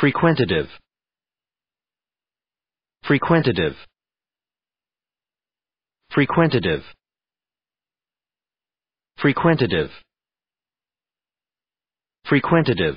Frequentative. Frequentative. Frequentative. Frequentative. Frequentative.